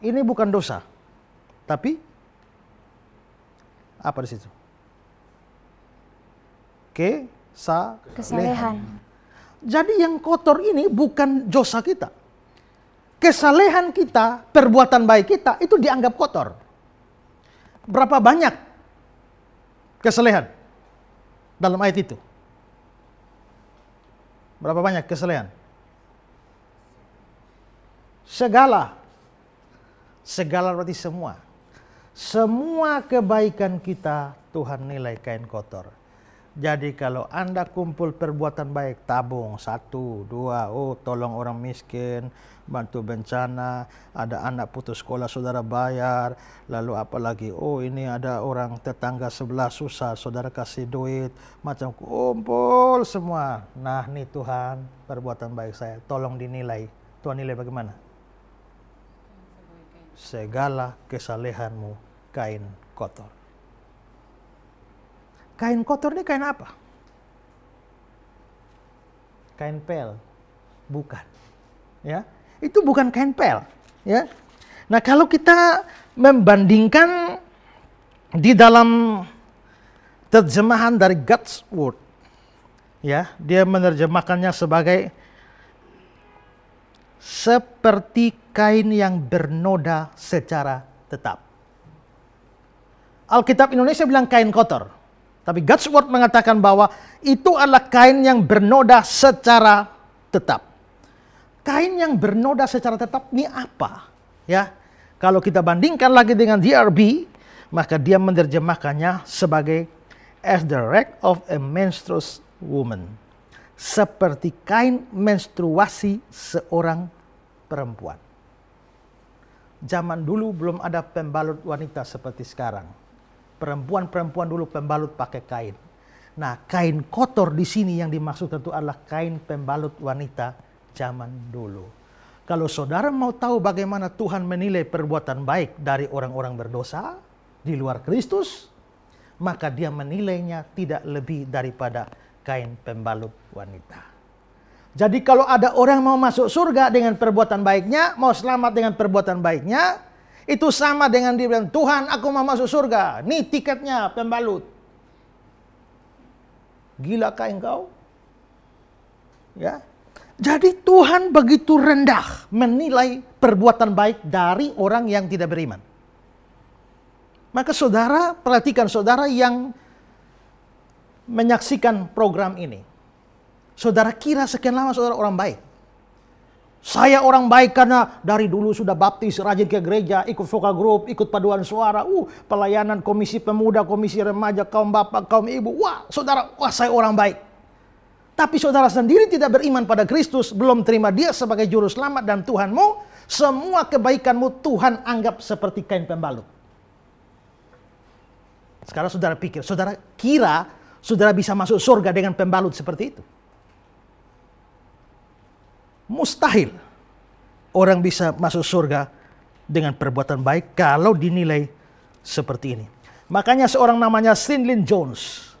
ini bukan dosa, tapi apa di situ? Kesalehan. Kesalehan. Jadi yang kotor ini bukan dosa kita. Kesalehan kita, perbuatan baik kita itu dianggap kotor. Berapa banyak kesalehan dalam ayat itu? Berapa banyak kesalehan? Segala. Segala berarti semua. Semua kebaikan kita Tuhan nilai kain kotor jadi kalau Anda kumpul perbuatan baik, tabung satu, dua, oh tolong orang miskin, bantu bencana, ada anak putus sekolah saudara bayar, lalu apalagi oh ini ada orang tetangga sebelah susah saudara kasih duit, macam kumpul semua. Nah nih Tuhan perbuatan baik saya, tolong dinilai. Tuhan nilai bagaimana? Segala kesalehanmu kain kotor. Kain kotor ini kain apa? Kain pel. Bukan. Ya. Itu bukan kain pel, ya. Nah, kalau kita membandingkan di dalam terjemahan dari God's word ya, dia menerjemahkannya sebagai seperti kain yang bernoda secara tetap. Alkitab Indonesia bilang kain kotor. Tapi God's Word mengatakan bahwa itu adalah kain yang bernoda secara tetap. Kain yang bernoda secara tetap ini apa? Ya, kalau kita bandingkan lagi dengan DRB, maka dia menerjemahkannya sebagai as the rag of a menstruous woman. Seperti kain menstruasi seorang perempuan. Zaman dulu belum ada pembalut wanita seperti sekarang perempuan-perempuan dulu pembalut pakai kain. Nah, kain kotor di sini yang dimaksud tentu adalah kain pembalut wanita zaman dulu. Kalau saudara mau tahu bagaimana Tuhan menilai perbuatan baik dari orang-orang berdosa di luar Kristus, maka dia menilainya tidak lebih daripada kain pembalut wanita. Jadi kalau ada orang mau masuk surga dengan perbuatan baiknya, mau selamat dengan perbuatan baiknya, itu sama dengan dia bilang, Tuhan aku mau masuk surga. Nih tiketnya pembalut. gila kah engkau? Ya. Jadi Tuhan begitu rendah menilai perbuatan baik dari orang yang tidak beriman. Maka saudara, perhatikan saudara yang menyaksikan program ini. Saudara kira sekian lama saudara orang baik. Saya orang baik karena dari dulu sudah baptis, rajin ke gereja, ikut vokal group, ikut paduan suara, uh, pelayanan komisi pemuda, komisi remaja, kaum bapak, kaum ibu. Wah, saudara, wah saya orang baik. Tapi saudara sendiri tidak beriman pada Kristus, belum terima dia sebagai juru selamat dan Tuhanmu, semua kebaikanmu Tuhan anggap seperti kain pembalut. Sekarang saudara pikir, saudara kira saudara bisa masuk surga dengan pembalut seperti itu. Mustahil orang bisa masuk surga dengan perbuatan baik kalau dinilai seperti ini. Makanya seorang namanya Stinlin Jones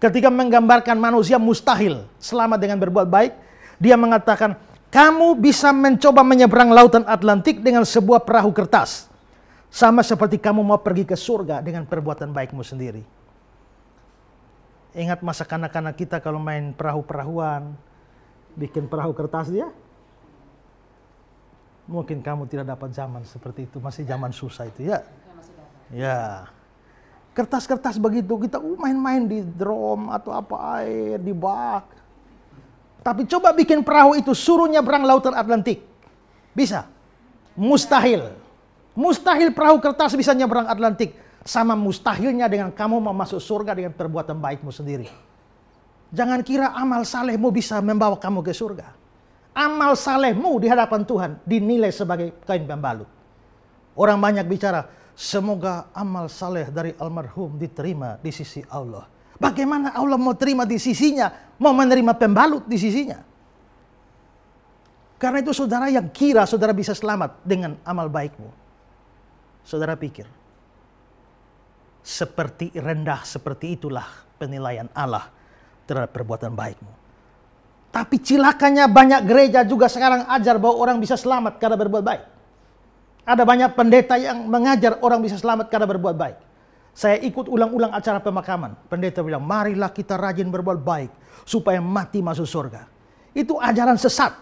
ketika menggambarkan manusia mustahil selama dengan berbuat baik, dia mengatakan kamu bisa mencoba menyeberang lautan Atlantik dengan sebuah perahu kertas. Sama seperti kamu mau pergi ke surga dengan perbuatan baikmu sendiri. Ingat masa kanak-kanak kita kalau main perahu-perahuan, bikin perahu kertas dia, Mungkin kamu tidak dapat zaman seperti itu, masih zaman susah itu ya. Iya, ya. Kertas-kertas begitu kita uh, main-main di drum atau apa air di bak. Tapi coba bikin perahu itu suruh nyebrang lautan Atlantik. Bisa? Mustahil. Mustahil perahu kertas bisa nyebrang Atlantik. Sama mustahilnya dengan kamu mau masuk surga dengan perbuatan baikmu sendiri. Jangan kira amal salehmu bisa membawa kamu ke surga. Amal salehmu di hadapan Tuhan dinilai sebagai kain pembalut. Orang banyak bicara, semoga amal saleh dari almarhum diterima di sisi Allah. Bagaimana Allah mau terima di sisinya, mau menerima pembalut di sisinya? Karena itu saudara yang kira saudara bisa selamat dengan amal baikmu. Saudara pikir, seperti rendah seperti itulah penilaian Allah terhadap perbuatan baikmu. Tapi cilakanya banyak gereja juga sekarang ajar bahwa orang bisa selamat karena berbuat baik. Ada banyak pendeta yang mengajar orang bisa selamat karena berbuat baik. Saya ikut ulang-ulang acara pemakaman. Pendeta bilang, marilah kita rajin berbuat baik supaya mati masuk surga. Itu ajaran sesat.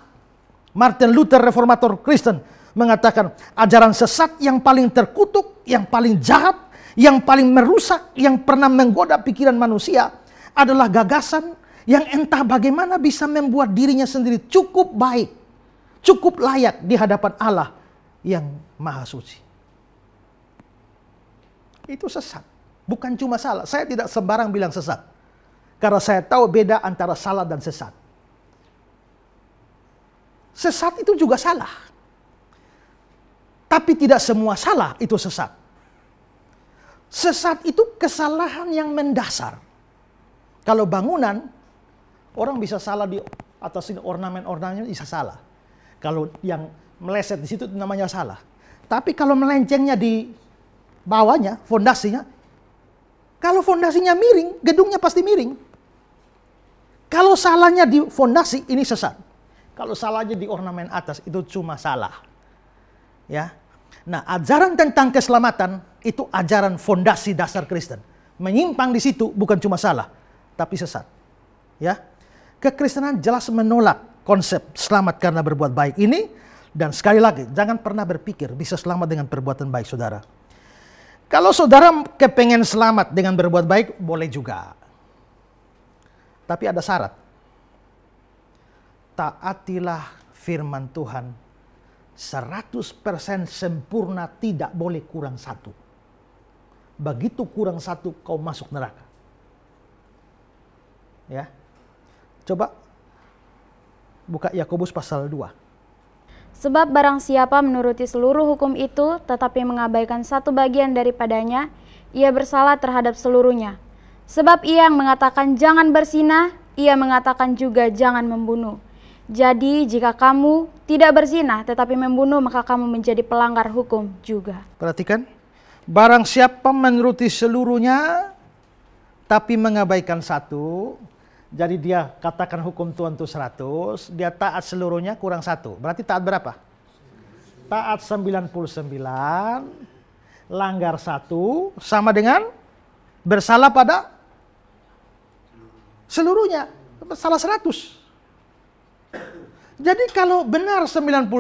Martin Luther, reformator Kristen, mengatakan ajaran sesat yang paling terkutuk, yang paling jahat, yang paling merusak, yang pernah menggoda pikiran manusia adalah gagasan, yang entah bagaimana bisa membuat dirinya sendiri cukup baik, cukup layak di hadapan Allah yang Maha Suci. Itu sesat, bukan cuma salah. Saya tidak sembarang bilang sesat, karena saya tahu beda antara salah dan sesat. Sesat itu juga salah, tapi tidak semua salah itu sesat. Sesat itu kesalahan yang mendasar. Kalau bangunan Orang bisa salah di atas ini ornamen-ornamen bisa salah. Kalau yang meleset di situ namanya salah. Tapi kalau melencengnya di bawahnya, fondasinya, kalau fondasinya miring, gedungnya pasti miring. Kalau salahnya di fondasi, ini sesat. Kalau salahnya di ornamen atas, itu cuma salah. Ya, Nah, ajaran tentang keselamatan itu ajaran fondasi dasar Kristen. Menyimpang di situ bukan cuma salah, tapi sesat. Ya, Kekristenan jelas menolak konsep selamat karena berbuat baik ini dan sekali lagi jangan pernah berpikir bisa selamat dengan perbuatan baik saudara. Kalau saudara kepengen selamat dengan berbuat baik boleh juga. Tapi ada syarat. Taatilah firman Tuhan 100% sempurna tidak boleh kurang satu. Begitu kurang satu kau masuk neraka. Ya. Coba buka Yakobus pasal 2. Sebab barang siapa menuruti seluruh hukum itu tetapi mengabaikan satu bagian daripadanya, ia bersalah terhadap seluruhnya. Sebab ia yang mengatakan jangan bersinah, ia mengatakan juga jangan membunuh. Jadi jika kamu tidak bersinah tetapi membunuh, maka kamu menjadi pelanggar hukum juga. Perhatikan, barang siapa menuruti seluruhnya tapi mengabaikan satu, jadi dia katakan hukum Tuhan itu 100, dia taat seluruhnya kurang satu. Berarti taat berapa? Taat 99, langgar satu sama dengan bersalah pada seluruhnya. Salah 100. Jadi kalau benar 99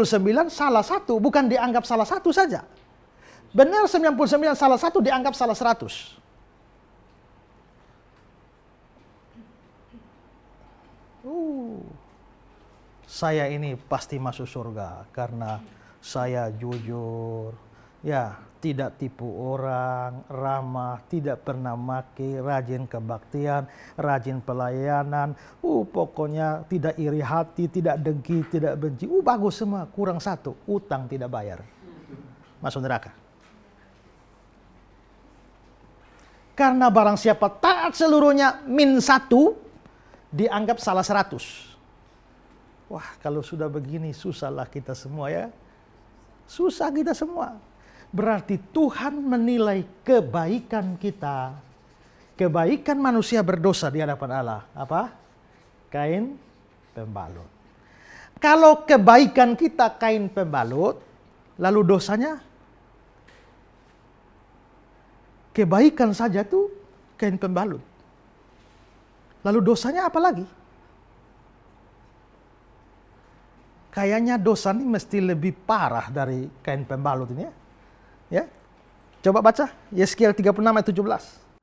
salah satu bukan dianggap salah satu saja. Benar 99 salah satu dianggap salah 100. Uh, saya ini pasti masuk surga karena saya jujur. Ya, tidak tipu orang, ramah, tidak pernah maki, rajin kebaktian, rajin pelayanan. Uh, pokoknya tidak iri hati, tidak dengki, tidak benci. Uh, bagus semua, kurang satu, utang tidak bayar. Masuk neraka. Karena barang siapa taat seluruhnya min satu, dianggap salah seratus. Wah, kalau sudah begini susahlah kita semua ya. Susah kita semua. Berarti Tuhan menilai kebaikan kita. Kebaikan manusia berdosa di hadapan Allah. Apa? Kain pembalut. Kalau kebaikan kita kain pembalut, lalu dosanya kebaikan saja tuh kain pembalut. Lalu dosanya apa lagi? Kayaknya dosa ini mesti lebih parah dari kain pembalut ini ya. ya. Coba baca Yeskiel 36 ayat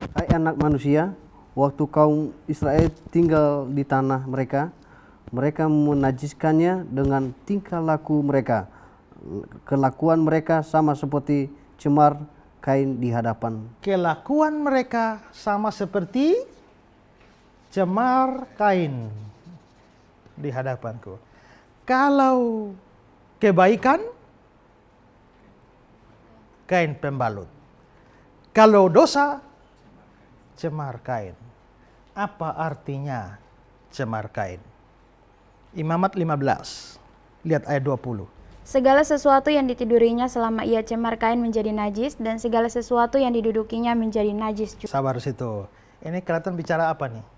17. Hai anak manusia, waktu kaum Israel tinggal di tanah mereka, mereka menajiskannya dengan tingkah laku mereka. Kelakuan mereka sama seperti cemar kain di hadapan. Kelakuan mereka sama seperti cemar kain di hadapanku. Kalau kebaikan, kain pembalut. Kalau dosa, cemar kain. Apa artinya cemar kain? Imamat 15, lihat ayat 20. Segala sesuatu yang ditidurinya selama ia cemar kain menjadi najis, dan segala sesuatu yang didudukinya menjadi najis juga. Sabar situ. Ini kelihatan bicara apa nih?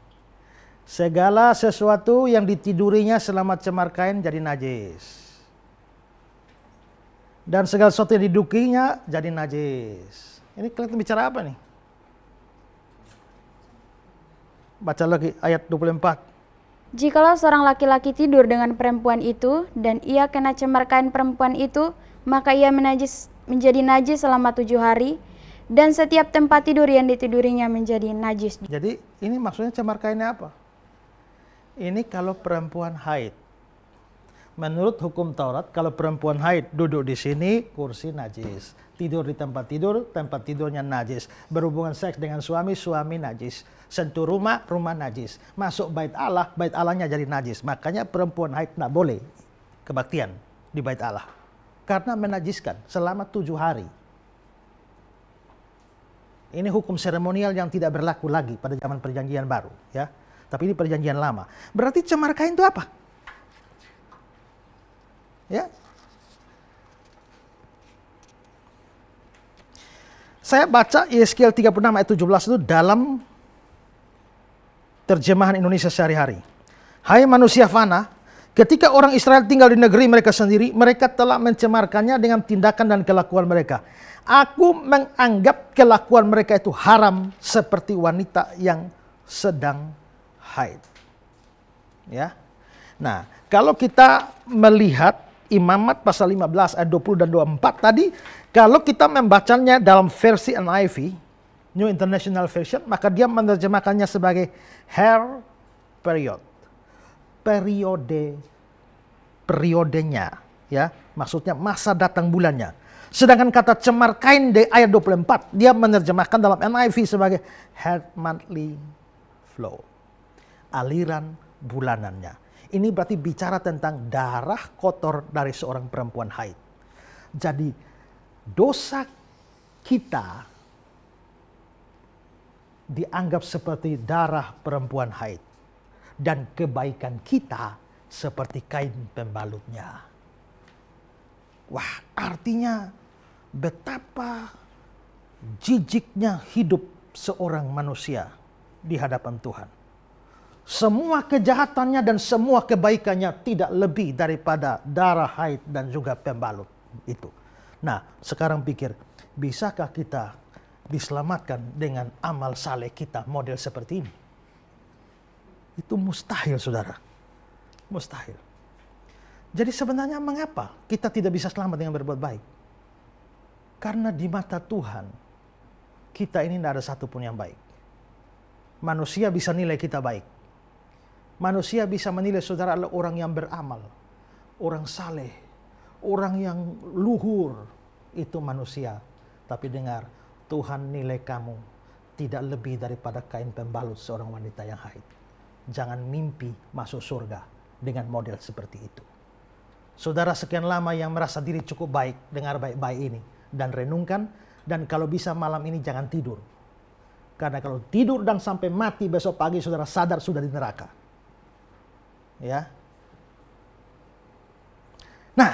Segala sesuatu yang ditidurinya selama cemar kain jadi najis. Dan segala sesuatu yang didukinya jadi najis. Ini kelihatan bicara apa nih? Baca lagi ayat 24. Jikalau seorang laki-laki tidur dengan perempuan itu dan ia kena cemar kain perempuan itu, maka ia menajis, menjadi najis selama tujuh hari dan setiap tempat tidur yang ditidurinya menjadi najis. Jadi ini maksudnya cemar kainnya apa? ini kalau perempuan haid. Menurut hukum Taurat, kalau perempuan haid duduk di sini, kursi najis. Tidur di tempat tidur, tempat tidurnya najis. Berhubungan seks dengan suami, suami najis. Sentuh rumah, rumah najis. Masuk bait Allah, bait Allahnya jadi najis. Makanya perempuan haid tidak boleh kebaktian di bait Allah. Karena menajiskan selama tujuh hari. Ini hukum seremonial yang tidak berlaku lagi pada zaman perjanjian baru. ya. Tapi ini perjanjian lama. Berarti cemar kain itu apa? Ya. Saya baca Yeskiel 36 ayat 17 itu dalam terjemahan Indonesia sehari-hari. Hai manusia fana, ketika orang Israel tinggal di negeri mereka sendiri, mereka telah mencemarkannya dengan tindakan dan kelakuan mereka. Aku menganggap kelakuan mereka itu haram seperti wanita yang sedang haid. Ya. Nah, kalau kita melihat Imamat pasal 15 ayat 20 dan 24 tadi, kalau kita membacanya dalam versi NIV, New International Version, maka dia menerjemahkannya sebagai hair period. Periode periodenya, ya. Maksudnya masa datang bulannya. Sedangkan kata cemar kain di ayat 24, dia menerjemahkan dalam NIV sebagai head monthly flow aliran bulanannya. Ini berarti bicara tentang darah kotor dari seorang perempuan haid. Jadi dosa kita dianggap seperti darah perempuan haid dan kebaikan kita seperti kain pembalutnya. Wah, artinya betapa jijiknya hidup seorang manusia di hadapan Tuhan semua kejahatannya dan semua kebaikannya tidak lebih daripada darah haid dan juga pembalut itu. Nah, sekarang pikir, bisakah kita diselamatkan dengan amal saleh kita model seperti ini? Itu mustahil, saudara. Mustahil. Jadi sebenarnya mengapa kita tidak bisa selamat dengan berbuat baik? Karena di mata Tuhan, kita ini tidak ada pun yang baik. Manusia bisa nilai kita baik Manusia bisa menilai saudara adalah orang yang beramal, orang saleh, orang yang luhur. Itu manusia. Tapi dengar, Tuhan nilai kamu tidak lebih daripada kain pembalut seorang wanita yang haid. Jangan mimpi masuk surga dengan model seperti itu. Saudara sekian lama yang merasa diri cukup baik, dengar baik-baik ini. Dan renungkan, dan kalau bisa malam ini jangan tidur. Karena kalau tidur dan sampai mati besok pagi saudara sadar sudah di neraka ya. Nah,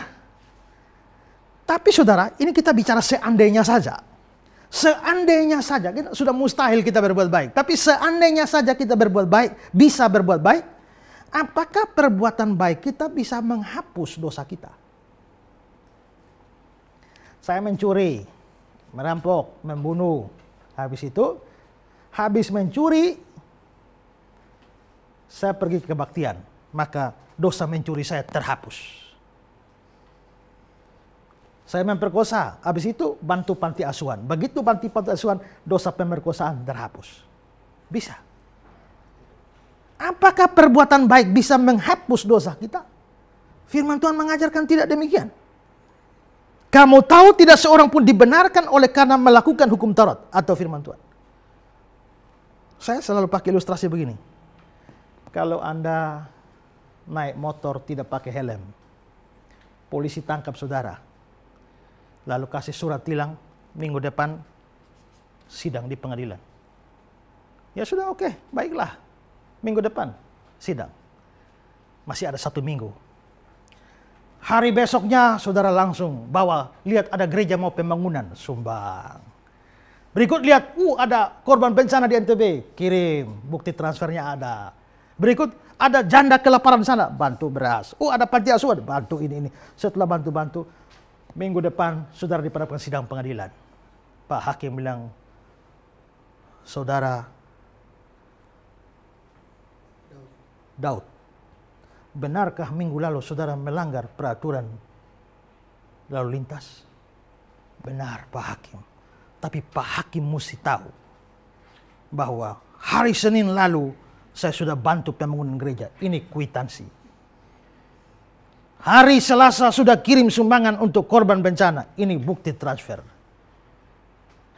tapi saudara, ini kita bicara seandainya saja. Seandainya saja, kita sudah mustahil kita berbuat baik. Tapi seandainya saja kita berbuat baik, bisa berbuat baik, apakah perbuatan baik kita bisa menghapus dosa kita? Saya mencuri, merampok, membunuh. Habis itu, habis mencuri, saya pergi ke kebaktian maka dosa mencuri saya terhapus. Saya memperkosa, habis itu bantu panti asuhan. Begitu panti panti asuhan, dosa pemerkosaan terhapus. Bisa. Apakah perbuatan baik bisa menghapus dosa kita? Firman Tuhan mengajarkan tidak demikian. Kamu tahu tidak seorang pun dibenarkan oleh karena melakukan hukum Taurat atau firman Tuhan. Saya selalu pakai ilustrasi begini. Kalau Anda naik motor tidak pakai helm. Polisi tangkap saudara. Lalu kasih surat tilang minggu depan sidang di pengadilan. Ya sudah oke, okay, baiklah. Minggu depan sidang. Masih ada satu minggu. Hari besoknya saudara langsung bawa lihat ada gereja mau pembangunan sumbang. Berikut lihat, uh ada korban bencana di NTB, kirim bukti transfernya ada Berikut ada janda kelaparan di sana, bantu beras. Oh ada panti asuhan, bantu ini ini. Setelah bantu-bantu, minggu depan saudara di diperhadapkan sidang pengadilan. Pak Hakim bilang, saudara Daud, benarkah minggu lalu saudara melanggar peraturan lalu lintas? Benar Pak Hakim. Tapi Pak Hakim mesti tahu bahwa hari Senin lalu saya sudah bantu pembangunan gereja. Ini kuitansi. Hari Selasa sudah kirim sumbangan untuk korban bencana. Ini bukti transfer.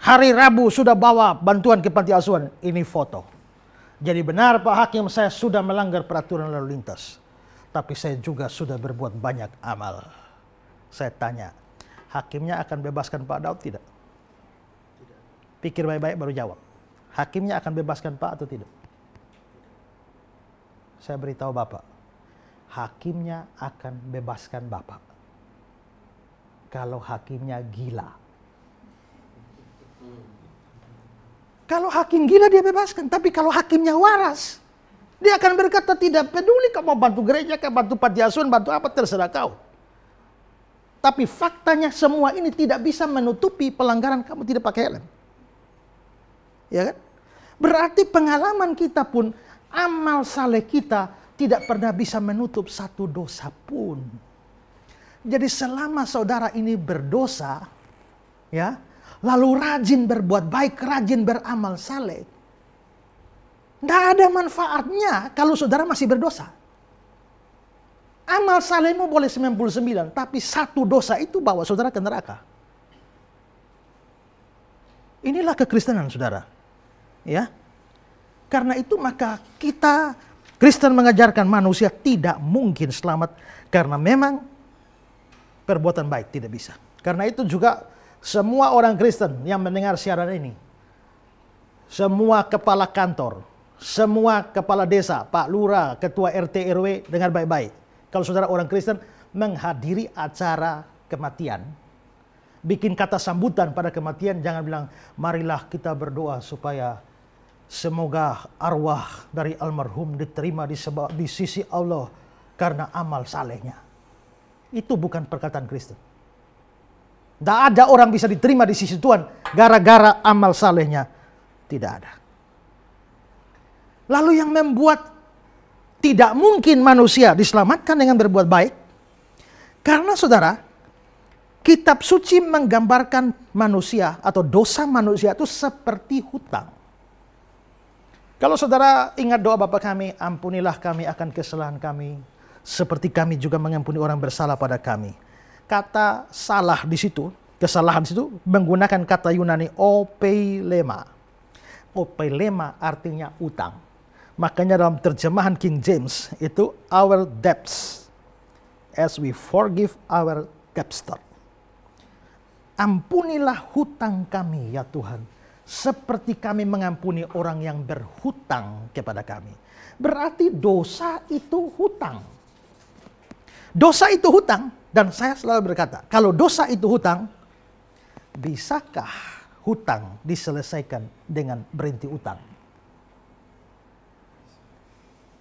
Hari Rabu sudah bawa bantuan ke panti asuhan. Ini foto. Jadi benar Pak Hakim saya sudah melanggar peraturan lalu lintas. Tapi saya juga sudah berbuat banyak amal. Saya tanya, hakimnya akan bebaskan Pak Daud tidak? Pikir baik-baik baru jawab. Hakimnya akan bebaskan Pak atau tidak? Saya beritahu Bapak, hakimnya akan bebaskan Bapak. Kalau hakimnya gila. Kalau hakim gila dia bebaskan, tapi kalau hakimnya waras, dia akan berkata tidak peduli kau mau bantu gereja, kau bantu asuhan, bantu apa terserah kau. Tapi faktanya semua ini tidak bisa menutupi pelanggaran kamu tidak pakai helm. Ya kan? Berarti pengalaman kita pun amal saleh kita tidak pernah bisa menutup satu dosa pun. Jadi selama saudara ini berdosa, ya, lalu rajin berbuat baik, rajin beramal saleh, tidak ada manfaatnya kalau saudara masih berdosa. Amal salehmu boleh 99, tapi satu dosa itu bawa saudara ke neraka. Inilah kekristenan saudara. Ya, karena itu maka kita Kristen mengajarkan manusia tidak mungkin selamat karena memang perbuatan baik tidak bisa. Karena itu juga semua orang Kristen yang mendengar siaran ini, semua kepala kantor, semua kepala desa, Pak Lurah, Ketua RT RW, dengar baik-baik. Kalau saudara orang Kristen menghadiri acara kematian, bikin kata sambutan pada kematian, jangan bilang marilah kita berdoa supaya Semoga arwah dari almarhum diterima di, sebab di sisi Allah karena amal salehnya. Itu bukan perkataan Kristen. Tidak ada orang bisa diterima di sisi Tuhan gara-gara amal salehnya. Tidak ada. Lalu yang membuat tidak mungkin manusia diselamatkan dengan berbuat baik. Karena saudara, kitab suci menggambarkan manusia atau dosa manusia itu seperti hutang. Kalau saudara ingat doa bapak kami, ampunilah kami akan kesalahan kami, seperti kami juga mengampuni orang bersalah pada kami. Kata salah di situ, kesalahan di situ menggunakan kata Yunani opelema. Opelema artinya utang. Makanya dalam terjemahan King James itu our debts as we forgive our debtor. Ampunilah hutang kami ya Tuhan seperti kami mengampuni orang yang berhutang kepada kami. Berarti dosa itu hutang. Dosa itu hutang dan saya selalu berkata, kalau dosa itu hutang, bisakah hutang diselesaikan dengan berhenti utang?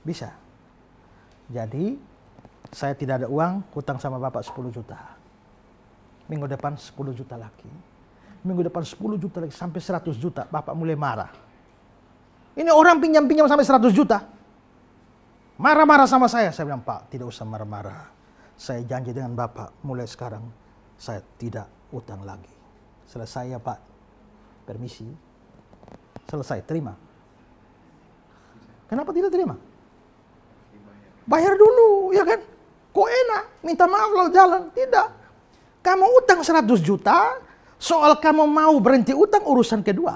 Bisa. Jadi, saya tidak ada uang, hutang sama Bapak 10 juta. Minggu depan 10 juta lagi minggu depan 10 juta lagi sampai 100 juta, Bapak mulai marah. Ini orang pinjam-pinjam sampai 100 juta. Marah-marah sama saya. Saya bilang, Pak, tidak usah marah-marah. Saya janji dengan Bapak, mulai sekarang saya tidak utang lagi. Selesai ya Pak. Permisi. Selesai, terima. Kenapa tidak terima? Bayar dulu, ya kan? Kok enak? Minta maaf lalu jalan. Tidak. Kamu utang 100 juta, Soal kamu mau berhenti utang urusan kedua.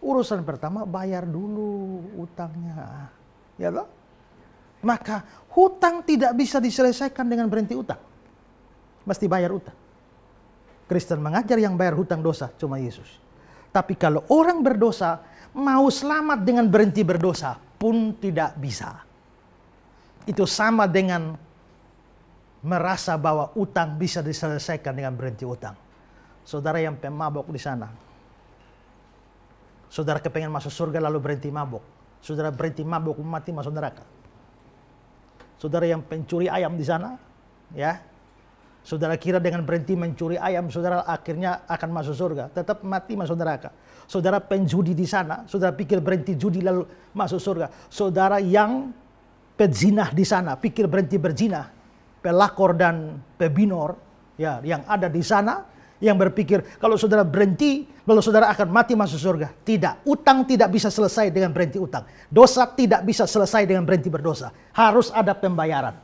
Urusan pertama bayar dulu utangnya. Ya loh? Maka hutang tidak bisa diselesaikan dengan berhenti utang. Mesti bayar utang. Kristen mengajar yang bayar hutang dosa cuma Yesus. Tapi kalau orang berdosa mau selamat dengan berhenti berdosa pun tidak bisa. Itu sama dengan merasa bahwa utang bisa diselesaikan dengan berhenti utang saudara yang pemabok di sana. Saudara kepengen masuk surga lalu berhenti mabok. Saudara berhenti mabok mati masuk neraka. Saudara yang pencuri ayam di sana, ya. Saudara kira dengan berhenti mencuri ayam, saudara akhirnya akan masuk surga. Tetap mati masuk neraka. Saudara penjudi di sana, saudara pikir berhenti judi lalu masuk surga. Saudara yang pezinah di sana, pikir berhenti berzina, Pelakor dan pebinor, ya, yang ada di sana, yang berpikir kalau saudara berhenti, lalu saudara akan mati masuk surga. Tidak, utang tidak bisa selesai dengan berhenti utang. Dosa tidak bisa selesai dengan berhenti berdosa. Harus ada pembayaran.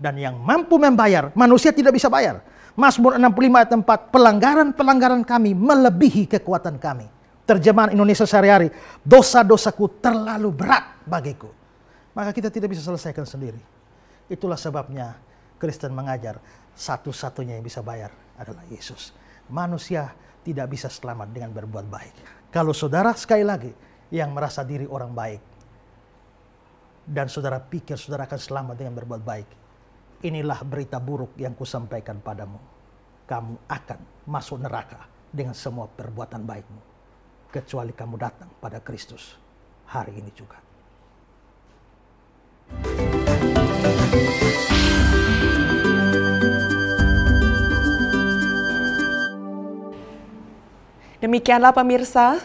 Dan yang mampu membayar, manusia tidak bisa bayar. Mazmur 65 ayat 4, pelanggaran-pelanggaran kami melebihi kekuatan kami. Terjemahan Indonesia sehari-hari, dosa-dosaku terlalu berat bagiku. Maka kita tidak bisa selesaikan sendiri. Itulah sebabnya Kristen mengajar satu-satunya yang bisa bayar adalah Yesus. Manusia tidak bisa selamat dengan berbuat baik. Kalau saudara sekali lagi yang merasa diri orang baik dan saudara pikir saudara akan selamat dengan berbuat baik, inilah berita buruk yang kusampaikan padamu. Kamu akan masuk neraka dengan semua perbuatan baikmu, kecuali kamu datang pada Kristus hari ini juga. thank you Demikianlah pemirsa,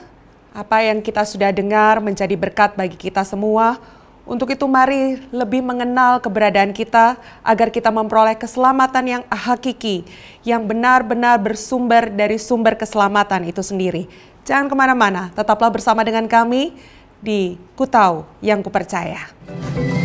apa yang kita sudah dengar menjadi berkat bagi kita semua. Untuk itu mari lebih mengenal keberadaan kita agar kita memperoleh keselamatan yang hakiki, yang benar-benar bersumber dari sumber keselamatan itu sendiri. Jangan kemana-mana, tetaplah bersama dengan kami di Kutau Yang Kupercaya. Percaya.